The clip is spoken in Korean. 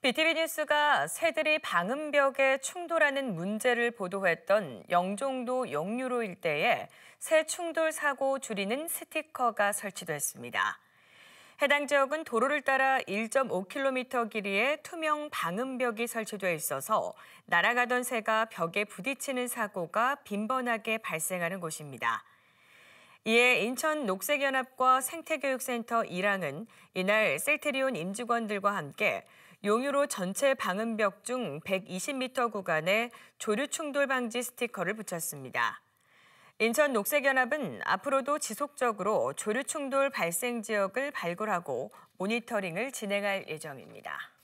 BTV 뉴스가 새들이 방음벽에 충돌하는 문제를 보도했던 영종도 영유로 일대에 새 충돌 사고 줄이는 스티커가 설치됐습니다. 해당 지역은 도로를 따라 1.5km 길이의 투명 방음벽이 설치되어 있어서 날아가던 새가 벽에 부딪히는 사고가 빈번하게 발생하는 곳입니다. 이에 인천 녹색연합과 생태교육센터 이항은 이날 셀트리온 임직원들과 함께 용유로 전체 방음벽 중 120m 구간에 조류 충돌 방지 스티커를 붙였습니다. 인천 녹색연합은 앞으로도 지속적으로 조류 충돌 발생 지역을 발굴하고 모니터링을 진행할 예정입니다.